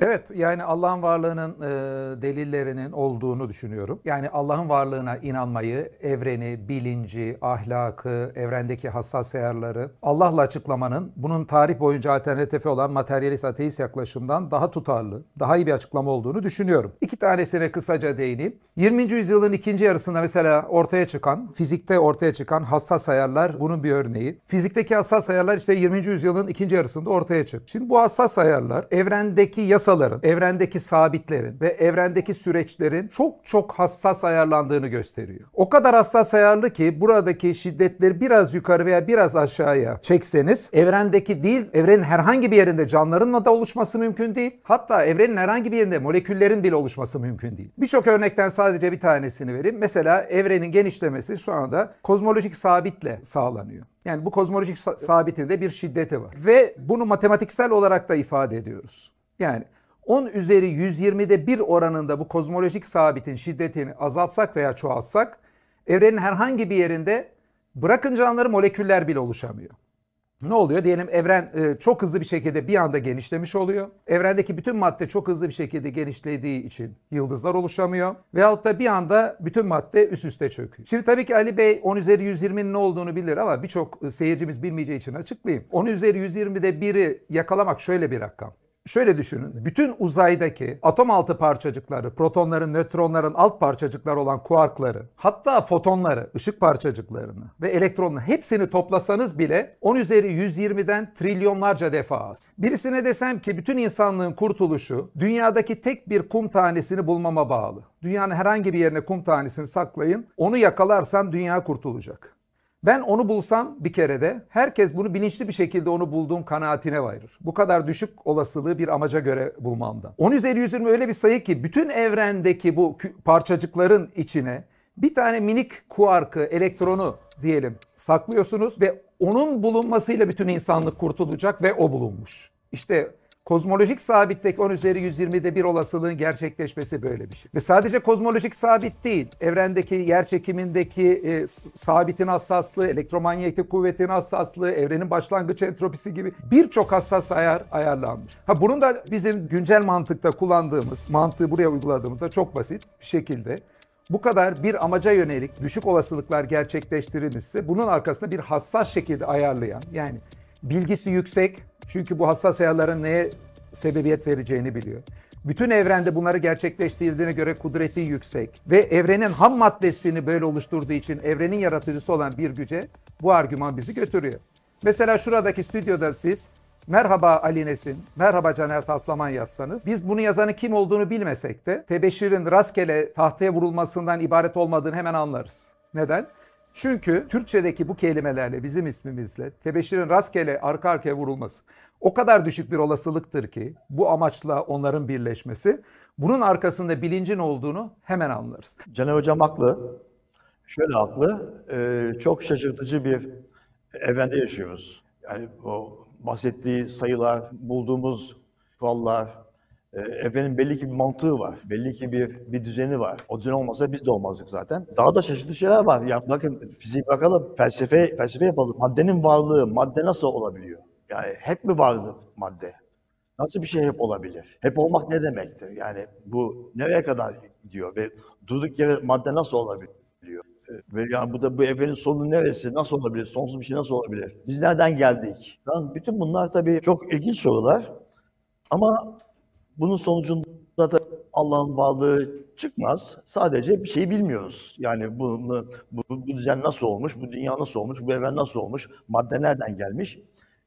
Evet yani Allah'ın varlığının e, delillerinin olduğunu düşünüyorum. Yani Allah'ın varlığına inanmayı, evreni, bilinci, ahlakı, evrendeki hassas ayarları Allah'la açıklamanın bunun tarih boyunca alternatifi olan materyalist ateist yaklaşımdan daha tutarlı, daha iyi bir açıklama olduğunu düşünüyorum. İki tanesine kısaca değineyim. 20. yüzyılın ikinci yarısında mesela ortaya çıkan, fizikte ortaya çıkan hassas ayarlar bunun bir örneği. Fizikteki hassas ayarlar işte 20. yüzyılın ikinci yarısında ortaya çıktı. Şimdi bu hassas ayarlar evrendeki yasa yasaların, evrendeki sabitlerin ve evrendeki süreçlerin çok çok hassas ayarlandığını gösteriyor. O kadar hassas ayarlı ki buradaki şiddetleri biraz yukarı veya biraz aşağıya çekseniz evrendeki değil, evrenin herhangi bir yerinde canlıların da oluşması mümkün değil. Hatta evrenin herhangi bir yerinde moleküllerin bile oluşması mümkün değil. Birçok örnekten sadece bir tanesini vereyim. Mesela evrenin genişlemesi şu anda kozmolojik sabitle sağlanıyor. Yani bu kozmolojik sabitinde bir şiddeti var. Ve bunu matematiksel olarak da ifade ediyoruz. Yani 10 üzeri 120'de 1 oranında bu kozmolojik sabitin şiddetini azaltsak veya çoğaltsak evrenin herhangi bir yerinde bırakın canlıları moleküller bile oluşamıyor. Ne oluyor? Diyelim evren e, çok hızlı bir şekilde bir anda genişlemiş oluyor. Evrendeki bütün madde çok hızlı bir şekilde genişlediği için yıldızlar oluşamıyor. Veyahut da bir anda bütün madde üst üste çöküyor. Şimdi tabii ki Ali Bey 10 üzeri 120'nin ne olduğunu bilir ama birçok e, seyircimiz bilmeyeceği için açıklayayım. 10 üzeri 120'de biri yakalamak şöyle bir rakam. Şöyle düşünün. Bütün uzaydaki atom altı parçacıkları, protonların, nötronların alt parçacıkları olan kuarkları, hatta fotonları, ışık parçacıklarını ve elektronunu hepsini toplasanız bile 10 üzeri 120'den trilyonlarca defa az. Birisine desem ki bütün insanlığın kurtuluşu dünyadaki tek bir kum tanesini bulmama bağlı. Dünyanın herhangi bir yerine kum tanesini saklayın, onu yakalarsam dünya kurtulacak. Ben onu bulsam bir kere de herkes bunu bilinçli bir şekilde onu bulduğum kanaatine varır. Bu kadar düşük olasılığı bir amaca göre bulmamda. 10 üzeri 120 öyle bir sayı ki bütün evrendeki bu parçacıkların içine bir tane minik kuarkı, elektronu diyelim saklıyorsunuz ve onun bulunmasıyla bütün insanlık kurtulacak ve o bulunmuş. İşte Kozmolojik sabitteki 10 üzeri 120'de bir olasılığın gerçekleşmesi böyle bir şey. Ve sadece kozmolojik sabit değil, evrendeki yer çekimindeki e, sabitin hassaslığı, elektromanyetik kuvvetin hassaslığı, evrenin başlangıç entropisi gibi birçok hassas ayar ayarlanmış. Ha bunun da bizim güncel mantıkta kullandığımız, mantığı buraya uyguladığımızda çok basit bir şekilde bu kadar bir amaca yönelik düşük olasılıklar gerçekleştirilmişse bunun arkasında bir hassas şekilde ayarlayan yani bilgisi yüksek, çünkü bu hassas ayarların neye sebebiyet vereceğini biliyor. Bütün evrende bunları gerçekleştirdiğine göre kudreti yüksek ve evrenin ham maddesini böyle oluşturduğu için evrenin yaratıcısı olan bir güce bu argüman bizi götürüyor. Mesela şuradaki stüdyoda siz merhaba Ali Nesin, merhaba Caner Taslaman yazsanız biz bunu yazanın kim olduğunu bilmesek de tebeşirin rastgele tahtaya vurulmasından ibaret olmadığını hemen anlarız. Neden? Çünkü Türkçedeki bu kelimelerle bizim ismimizle tebeşirin rastgele arka arkaya vurulması o kadar düşük bir olasılıktır ki bu amaçla onların birleşmesi bunun arkasında bilincin olduğunu hemen anlarız. Caner Hocam haklı. Şöyle haklı. E, çok şaşırtıcı bir evrende yaşıyoruz. Yani o bahsettiği sayılar, bulduğumuz kurallar, ee, efendim belli ki bir mantığı var. Belli ki bir, bir düzeni var. O düzen olmasa biz de olmazdık zaten. Daha da şaşırtıcı şeyler var. Ya bakın fiziği bakalım, felsefe, felsefe yapalım. Maddenin varlığı, madde nasıl olabiliyor? Yani hep mi vardı madde? Nasıl bir şey hep olabilir? Hep olmak ne demektir? Yani bu nereye kadar diyor ve durduk yere madde nasıl olabiliyor? Ee, ve yani bu da bu evrenin sonu neresi? Nasıl olabilir? Sonsuz bir şey nasıl olabilir? Biz nereden geldik? Yani bütün bunlar tabii çok ilginç sorular. Ama bunun sonucunda da Allah'ın varlığı çıkmaz. Sadece bir şey bilmiyoruz. Yani bunu, bu, bu düzen nasıl olmuş, bu dünya nasıl olmuş, bu evren nasıl olmuş, madde nereden gelmiş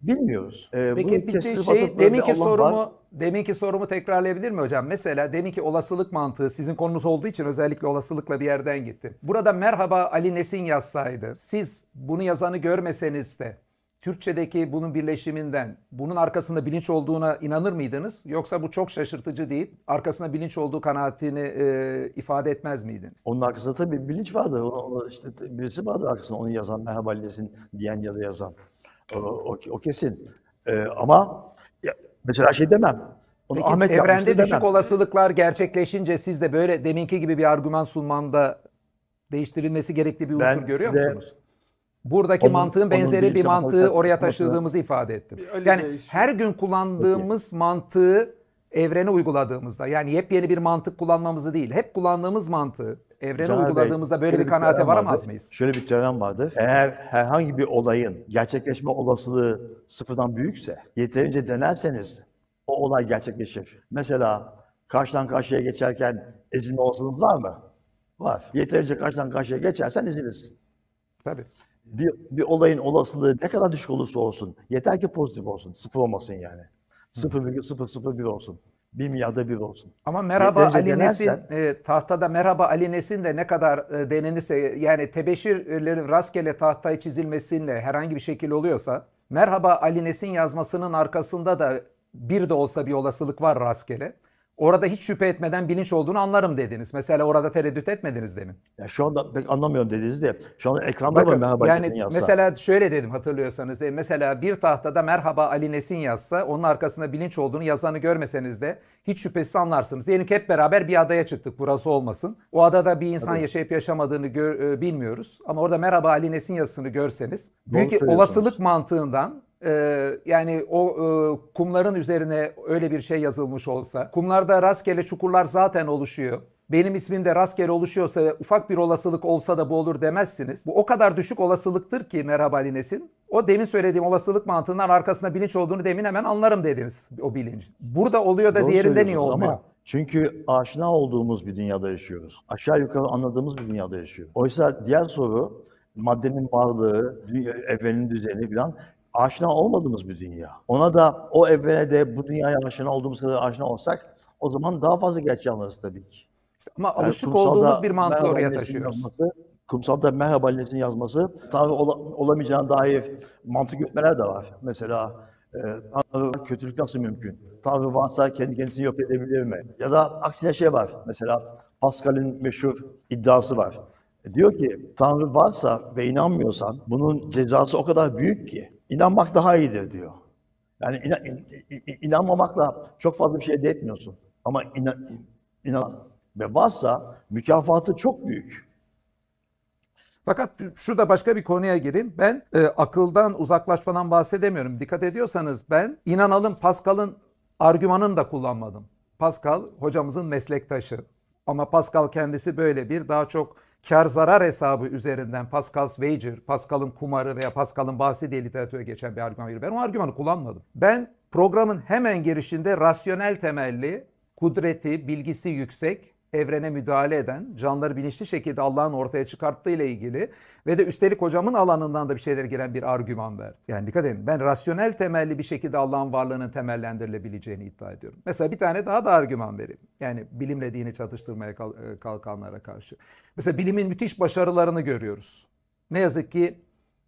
bilmiyoruz. Ee, Peki bir şey, deminki sorumu var. deminki sorumu tekrarlayabilir mi hocam? Mesela deminki olasılık mantığı sizin konunuz olduğu için özellikle olasılıkla bir yerden gitti. Burada merhaba Ali Nesin yazsaydı, siz bunu yazanı görmeseniz de Türkçedeki bunun birleşiminden bunun arkasında bilinç olduğuna inanır mıydınız? Yoksa bu çok şaşırtıcı deyip arkasında bilinç olduğu kanaatini e, ifade etmez miydiniz? Onun arkasında tabii bilinç vardı. O, işte, birisi vardı arkasında onu yazan, merhaba Lesin diyen ya da yazan. O, o, o kesin. E, ama ya, mesela şey demem. Onu Peki, Ahmet evrende düşük demem. olasılıklar gerçekleşince siz de böyle deminki gibi bir argüman sunmamda değiştirilmesi gerekli bir ben unsur görüyor size, musunuz? Buradaki onun, mantığın benzeri bir, mantığı oraya taşıdığımızı ifade ettim. yani her gün kullandığımız Peki. mantığı evrene uyguladığımızda yani yepyeni bir mantık kullanmamızı değil hep kullandığımız mantığı evrene Caner uyguladığımızda Bey, böyle bir kanaate varamaz vardır. mıyız? Şöyle bir teorem vardır. Eğer herhangi bir olayın gerçekleşme olasılığı sıfırdan büyükse yeterince denerseniz o olay gerçekleşir. Mesela karşıdan karşıya geçerken ezilme olasılığınız var mı? Var. Yeterince karşıdan karşıya geçersen ezilirsin. Tabii bir, bir olayın olasılığı ne kadar düşük olursa olsun, yeter ki pozitif olsun, sıfır olmasın yani. sıfır sıfır sıfır bir bir olsun. Bir milyarda bir olsun. Ama merhaba Yeterince Ali denersen, Nesin, e, tahtada merhaba Ali Nesin de ne kadar e, denenirse yani tebeşirlerin rastgele tahtaya çizilmesiyle herhangi bir şekil oluyorsa merhaba Ali Nesin yazmasının arkasında da bir de olsa bir olasılık var rastgele. Orada hiç şüphe etmeden bilinç olduğunu anlarım dediniz. Mesela orada tereddüt etmediniz demin. Ya şu anda pek anlamıyorum dediniz de şu anda ekranda Bakın, mı merhaba yani yazsa? Mesela şöyle dedim hatırlıyorsanız. E, mesela bir tahtada merhaba Ali Nesin yazsa onun arkasında bilinç olduğunu yazanı görmeseniz de hiç şüphesiz anlarsınız. Diyelim ki hep beraber bir adaya çıktık burası olmasın. O adada bir insan Tabii. yaşayıp yaşamadığını gör, e, bilmiyoruz. Ama orada merhaba Ali Nesin yazısını görseniz büyük olasılık mantığından e, yani o e, kumların üzerine öyle bir şey yazılmış olsa, kumlarda rastgele çukurlar zaten oluşuyor. Benim ismim de rastgele oluşuyorsa ve ufak bir olasılık olsa da bu olur demezsiniz. Bu o kadar düşük olasılıktır ki merhaba Lines'in. O demin söylediğim olasılık mantığından arkasında bilinç olduğunu demin hemen anlarım dediniz o bilinç. Burada oluyor da Doğru diğerinde niye olmuyor? Ama çünkü aşina olduğumuz bir dünyada yaşıyoruz. Aşağı yukarı anladığımız bir dünyada yaşıyoruz. Oysa diğer soru maddenin varlığı, evrenin düzeni falan aşina olmadığımız bir dünya. Ona da o evrene de bu dünyaya aşina olduğumuz kadar aşina olsak o zaman daha fazla gerçeği anlarız tabii ki. Ama yani alışık olduğumuz bir mantığı oraya taşıyoruz. Yazması, kumsalda merhaba annesinin yazması Tanrı ola, olamayacağına dair mantık yürütmeler de var. Mesela e, Tanrı kötülük nasıl mümkün? Tanrı varsa kendi kendisini yok edebilir mi? Ya da aksine şey var. Mesela Pascal'in meşhur iddiası var. E, diyor ki Tanrı varsa ve inanmıyorsan bunun cezası o kadar büyük ki İnanmak daha iyidir diyor. Yani inan, inanmamakla çok fazla bir şey de etmiyorsun. Ama inan, inan ve varsa mükafatı çok büyük. Fakat şurada başka bir konuya gireyim. Ben e, akıldan uzaklaşmadan bahsedemiyorum. Dikkat ediyorsanız ben inanalım Pascal'ın argümanını da kullanmadım. Pascal hocamızın meslektaşı. Ama Pascal kendisi böyle bir daha çok kar zarar hesabı üzerinden Pascal's wager, Pascal'ın kumarı veya Pascal'ın bahsi diye literatüre geçen bir argüman veriyor. Ben o argümanı kullanmadım. Ben programın hemen girişinde rasyonel temelli, kudreti, bilgisi yüksek evrene müdahale eden, canları bilinçli şekilde Allah'ın ortaya çıkarttığı ile ilgili ve de üstelik hocamın alanından da bir şeyler giren bir argüman verdi. Yani dikkat edin ben rasyonel temelli bir şekilde Allah'ın varlığının temellendirilebileceğini iddia ediyorum. Mesela bir tane daha da argüman vereyim. Yani bilimle dini çatıştırmaya e, kalkanlara karşı. Mesela bilimin müthiş başarılarını görüyoruz. Ne yazık ki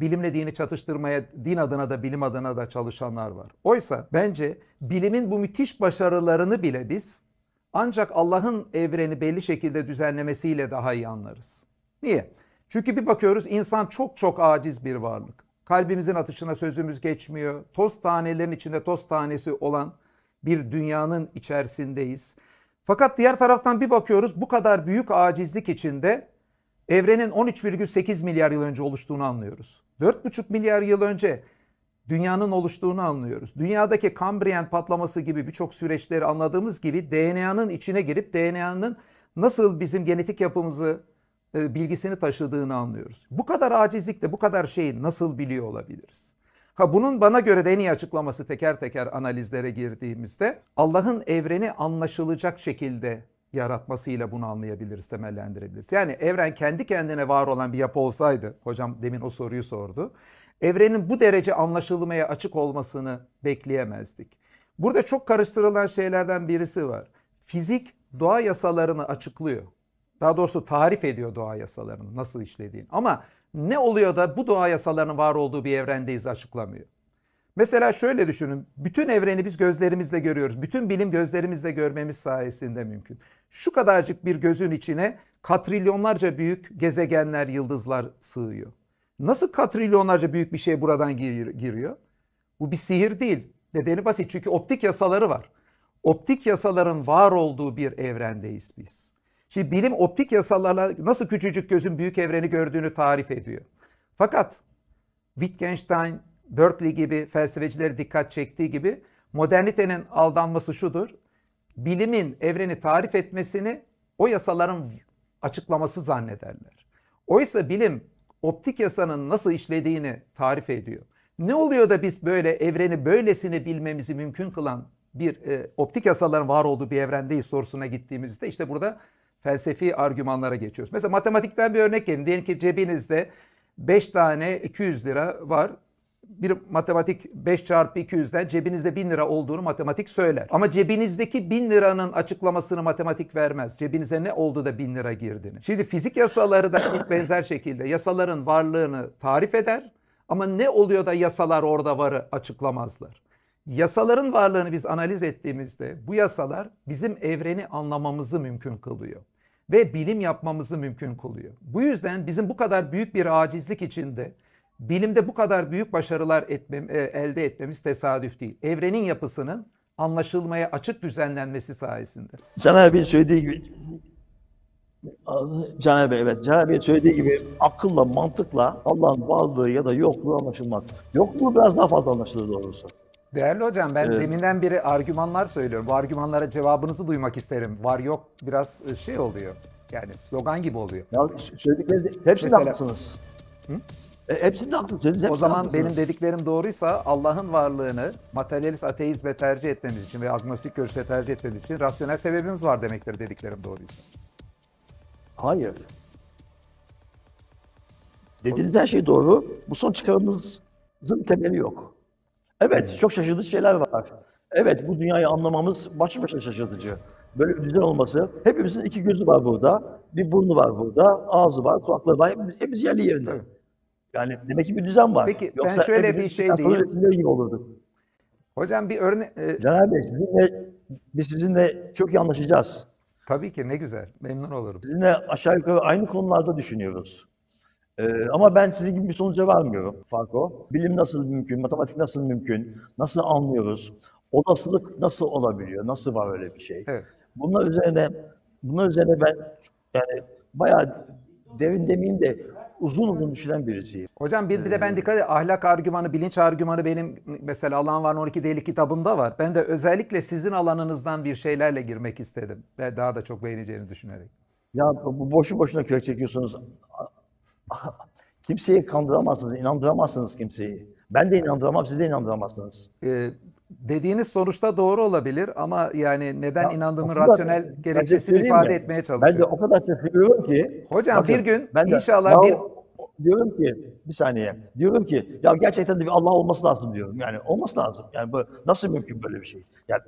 bilimle dini çatıştırmaya din adına da bilim adına da çalışanlar var. Oysa bence bilimin bu müthiş başarılarını bile biz ancak Allah'ın evreni belli şekilde düzenlemesiyle daha iyi anlarız. Niye? Çünkü bir bakıyoruz insan çok çok aciz bir varlık. Kalbimizin atışına sözümüz geçmiyor. Toz tanelerin içinde toz tanesi olan bir dünyanın içerisindeyiz. Fakat diğer taraftan bir bakıyoruz bu kadar büyük acizlik içinde evrenin 13,8 milyar yıl önce oluştuğunu anlıyoruz. 4,5 milyar yıl önce dünyanın oluştuğunu anlıyoruz. Dünyadaki Kambriyen patlaması gibi birçok süreçleri anladığımız gibi DNA'nın içine girip DNA'nın nasıl bizim genetik yapımızı e, bilgisini taşıdığını anlıyoruz. Bu kadar acizlikte bu kadar şeyi nasıl biliyor olabiliriz? Ha bunun bana göre de en iyi açıklaması teker teker analizlere girdiğimizde Allah'ın evreni anlaşılacak şekilde yaratmasıyla bunu anlayabiliriz, temellendirebiliriz. Yani evren kendi kendine var olan bir yapı olsaydı, hocam demin o soruyu sordu evrenin bu derece anlaşılmaya açık olmasını bekleyemezdik. Burada çok karıştırılan şeylerden birisi var. Fizik doğa yasalarını açıklıyor. Daha doğrusu tarif ediyor doğa yasalarını nasıl işlediğini. Ama ne oluyor da bu doğa yasalarının var olduğu bir evrendeyiz açıklamıyor. Mesela şöyle düşünün. Bütün evreni biz gözlerimizle görüyoruz. Bütün bilim gözlerimizle görmemiz sayesinde mümkün. Şu kadarcık bir gözün içine katrilyonlarca büyük gezegenler, yıldızlar sığıyor. Nasıl katrilyonlarca büyük bir şey buradan gir giriyor? Bu bir sihir değil. Nedeni basit çünkü optik yasaları var. Optik yasaların var olduğu bir evrendeyiz biz. Şimdi bilim optik yasalarla nasıl küçücük gözün büyük evreni gördüğünü tarif ediyor. Fakat Wittgenstein, Berkeley gibi felsefecileri dikkat çektiği gibi modernitenin aldanması şudur. Bilimin evreni tarif etmesini o yasaların açıklaması zannederler. Oysa bilim optik yasanın nasıl işlediğini tarif ediyor. Ne oluyor da biz böyle evreni böylesine bilmemizi mümkün kılan bir e, optik yasaların var olduğu bir evrendeyiz sorusuna gittiğimizde işte burada felsefi argümanlara geçiyoruz. Mesela matematikten bir örnek verin. Diyelim ki cebinizde 5 tane 200 lira var bir matematik 5 çarpı 200'den cebinizde 1000 lira olduğunu matematik söyler. Ama cebinizdeki 1000 liranın açıklamasını matematik vermez. Cebinize ne oldu da 1000 lira girdiğini. Şimdi fizik yasaları da çok benzer şekilde yasaların varlığını tarif eder ama ne oluyor da yasalar orada varı açıklamazlar. Yasaların varlığını biz analiz ettiğimizde bu yasalar bizim evreni anlamamızı mümkün kılıyor ve bilim yapmamızı mümkün kılıyor. Bu yüzden bizim bu kadar büyük bir acizlik içinde bilimde bu kadar büyük başarılar etmem, e, elde etmemiz tesadüf değil. Evrenin yapısının anlaşılmaya açık düzenlenmesi sayesinde. Can abinin söylediği gibi Can abi evet. Can abi söylediği gibi akılla, mantıkla Allah'ın varlığı ya da yokluğu anlaşılmaz. Yokluğu biraz daha fazla anlaşılır doğrusu. Değerli hocam ben evet. deminden beri argümanlar söylüyorum. Bu argümanlara cevabınızı duymak isterim. Var yok biraz e, şey oluyor. Yani slogan gibi oluyor. Ya söylediklerinizde hepsi Mesela... haklısınız. Hı? E, hepsinde haklısınız. Hepsinde o zaman haklısınız. benim dediklerim doğruysa Allah'ın varlığını materyalist ateizme tercih etmemiz için ve agnostik görüşe tercih etmemiz için rasyonel sebebimiz var demektir dediklerim doğruysa. Hayır. Dediğiniz her şey doğru. Bu son çıkarımızın temeli yok. Evet, çok şaşırtıcı şeyler var. Evet, bu dünyayı anlamamız başlı başına şaşırtıcı. Böyle bir düzen olması. Hepimizin iki gözü var burada, bir burnu var burada, ağzı var, kulakları var. Hepimiz, hepimiz yerli yerinde. Yani demek ki bir düzen var. Peki Yoksa ben şöyle bir şey diyeyim. gibi olurduk. Hocam bir örnek... E... Caner Bey sizinle, biz sizinle çok iyi anlaşacağız. Tabii ki ne güzel. Memnun olurum. Sizinle aşağı yukarı aynı konularda düşünüyoruz. Ee, ama ben sizin gibi bir sonuca varmıyorum Farko. Bilim nasıl mümkün, matematik nasıl mümkün, nasıl anlıyoruz, olasılık nasıl olabiliyor, nasıl var öyle bir şey. Evet. Bunlar üzerine, bunlar üzerine ben yani bayağı derin demeyeyim de uzun uzun düşünen birisiyim. Hocam bir, bir de ben ee, dikkat edeyim. Ahlak argümanı, bilinç argümanı benim mesela Allah'ın var 12 deli kitabımda var. Ben de özellikle sizin alanınızdan bir şeylerle girmek istedim. Ve daha da çok beğeneceğini düşünerek. Ya bu boşu boşuna kök çekiyorsunuz. Kimseyi kandıramazsınız, inandıramazsınız kimseyi. Ben de inandıramam, siz de inandıramazsınız. Ee, dediğiniz sonuçta doğru olabilir ama yani neden ya, inandığımı rasyonel da, gerekçesini ifade ya, etmeye çalışıyorum. Ben de o kadar şaşırıyorum ki. Hocam bakın, bir gün ben de, inşallah ya, bir diyorum ki bir saniye. Diyorum ki ya gerçekten de bir Allah olması lazım diyorum. Yani olması lazım. Yani bu nasıl mümkün böyle bir şey? Yani,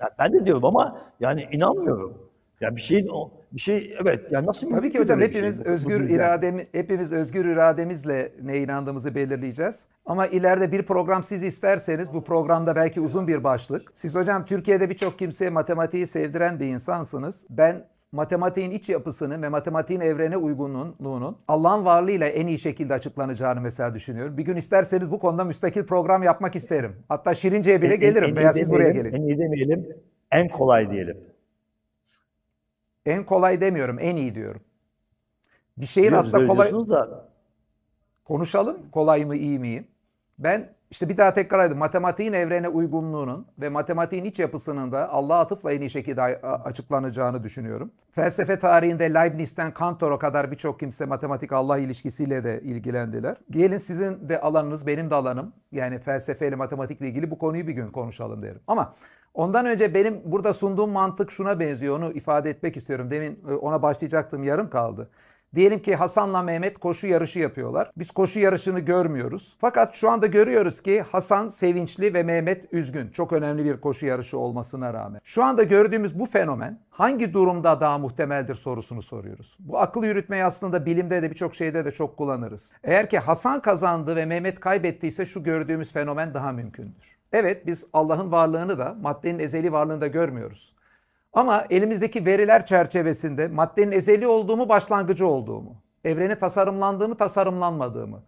yani ben de diyorum ama yani inanmıyorum. Ya yani bir şeyin bir şey evet yani nasıl Tabii ki hocam şey? hepimiz şey, özgür iradem hepimiz özgür irademizle ne inandığımızı belirleyeceğiz. Ama ileride bir program siz isterseniz bu programda belki uzun bir başlık. Siz hocam Türkiye'de birçok kimseye matematiği sevdiren bir insansınız. Ben matematiğin iç yapısının ve matematiğin evrene uygunluğunun Allah'ın varlığıyla en iyi şekilde açıklanacağını mesela düşünüyorum. Bir gün isterseniz bu konuda müstakil program yapmak isterim. Hatta Şirince'ye bile en, gelirim en, en veya siz demeyelim, buraya gelin. En iyi demeyelim, en kolay diyelim. En kolay demiyorum, en iyi diyorum. Bir şeyin Biliyoruz, aslında kolay... Da. Konuşalım kolay mı iyi miyim? Ben işte bir daha tekrar edeyim. Matematiğin evrene uygunluğunun ve matematiğin iç yapısının da Allah'a atıfla en iyi şekilde açıklanacağını düşünüyorum. Felsefe tarihinde Leibniz'ten Kantor'a kadar birçok kimse matematik Allah ilişkisiyle de ilgilendiler. Gelin sizin de alanınız benim de alanım. Yani felsefeyle matematikle ilgili bu konuyu bir gün konuşalım derim. Ama Ondan önce benim burada sunduğum mantık şuna benziyor. Onu ifade etmek istiyorum. Demin e, ona başlayacaktım yarım kaldı. Diyelim ki Hasan'la Mehmet koşu yarışı yapıyorlar. Biz koşu yarışını görmüyoruz. Fakat şu anda görüyoruz ki Hasan sevinçli ve Mehmet üzgün. Çok önemli bir koşu yarışı olmasına rağmen. Şu anda gördüğümüz bu fenomen hangi durumda daha muhtemeldir sorusunu soruyoruz. Bu akıl yürütmeyi aslında bilimde de birçok şeyde de çok kullanırız. Eğer ki Hasan kazandı ve Mehmet kaybettiyse şu gördüğümüz fenomen daha mümkündür. Evet biz Allah'ın varlığını da maddenin ezeli varlığını da görmüyoruz. Ama elimizdeki veriler çerçevesinde maddenin ezeli olduğumu, başlangıcı olduğumu, evreni tasarımlandığımı, tasarımlanmadığımı,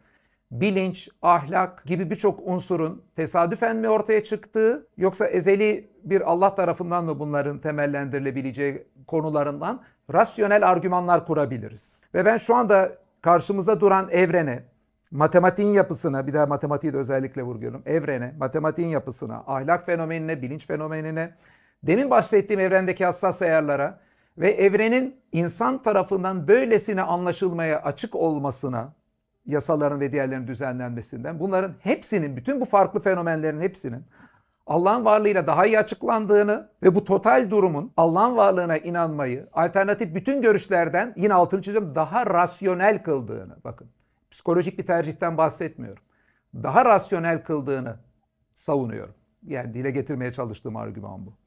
bilinç, ahlak gibi birçok unsurun tesadüfen mi ortaya çıktığı yoksa ezeli bir Allah tarafından mı bunların temellendirilebileceği konularından rasyonel argümanlar kurabiliriz. Ve ben şu anda karşımızda duran evrene, matematiğin yapısına, bir daha matematiği de özellikle vurguluyorum. Evrene, matematiğin yapısına, ahlak fenomenine, bilinç fenomenine, demin bahsettiğim evrendeki hassas ayarlara ve evrenin insan tarafından böylesine anlaşılmaya açık olmasına, yasaların ve diğerlerinin düzenlenmesinden, bunların hepsinin, bütün bu farklı fenomenlerin hepsinin Allah'ın varlığıyla daha iyi açıklandığını ve bu total durumun Allah'ın varlığına inanmayı alternatif bütün görüşlerden yine altını çiziyorum daha rasyonel kıldığını bakın psikolojik bir tercihten bahsetmiyorum. Daha rasyonel kıldığını savunuyorum. Yani dile getirmeye çalıştığım argüman bu.